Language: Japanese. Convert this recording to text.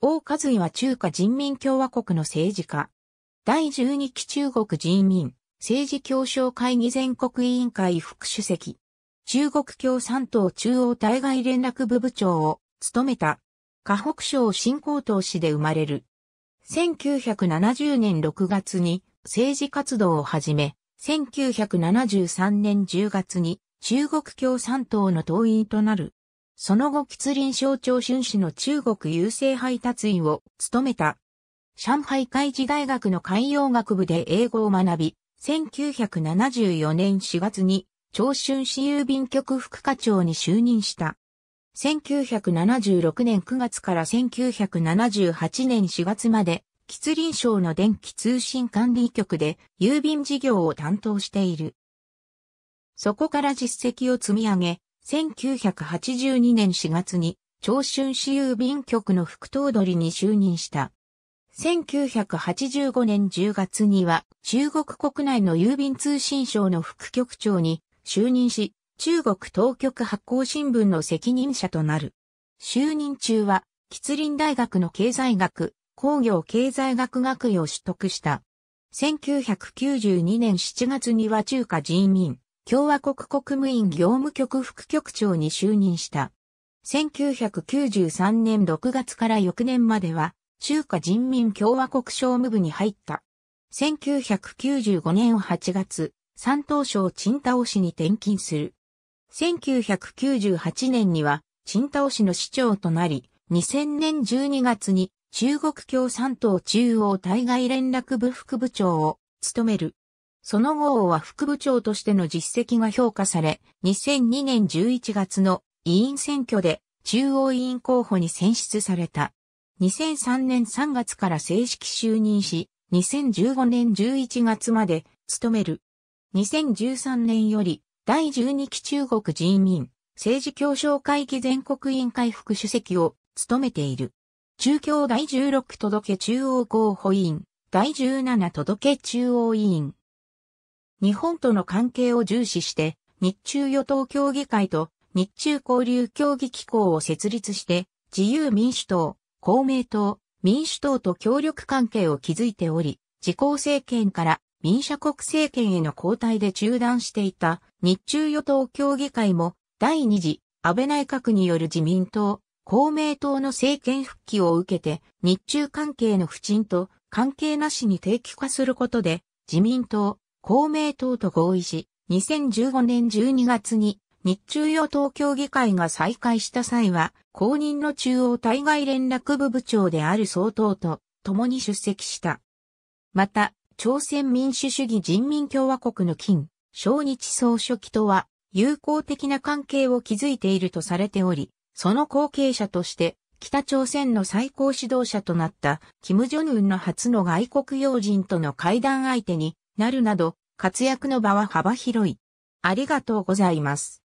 王和井は中華人民共和国の政治家。第十二期中国人民政治協商会議全国委員会副主席。中国共産党中央対外連絡部部長を務めた。河北省新高等市で生まれる。1970年6月に政治活動を始め、1973年10月に中国共産党の党員となる。その後吉林省長春市の中国郵政配達員を務めた。上海海事大学の海洋学部で英語を学び、1974年4月に長春市郵便局副課長に就任した。1976年9月から1978年4月まで、吉林省の電気通信管理局で郵便事業を担当している。そこから実績を積み上げ、1982年4月に長春市郵便局の副頭取に就任した。1985年10月には中国国内の郵便通信省の副局長に就任し、中国当局発行新聞の責任者となる。就任中は、吉林大学の経済学、工業経済学学位を取得した。1992年7月には中華人民共和国国務院業務局副局長に就任した。1993年6月から翌年までは、中華人民共和国商務部に入った。1995年8月、山東省陳太市に転勤する。1998年には、陳太市の市長となり、2000年12月に中国共産党中央対外連絡部副部長を務める。その後王は副部長としての実績が評価され、2002年11月の委員選挙で中央委員候補に選出された。2003年3月から正式就任し、2015年11月まで務める。2013年より第12期中国人民政治協商会議全国委員会副主席を務めている。中共第16届中央候補委員、第17届中央委員、日本との関係を重視して、日中与党協議会と日中交流協議機構を設立して、自由民主党、公明党、民主党と協力関係を築いており、自公政権から民社国政権への交代で中断していた日中与党協議会も第二次安倍内閣による自民党、公明党の政権復帰を受けて日中関係の不沈と関係なしに定期化することで自民党、公明党と合意し、2015年12月に日中与党協議会が再開した際は、公認の中央対外連絡部部長である総統と共に出席した。また、朝鮮民主主義人民共和国の金、小日総書記とは、友好的な関係を築いているとされており、その後継者として、北朝鮮の最高指導者となった、金正恩の初の外国要人との会談相手に、なるなど、活躍の場は幅広い。ありがとうございます。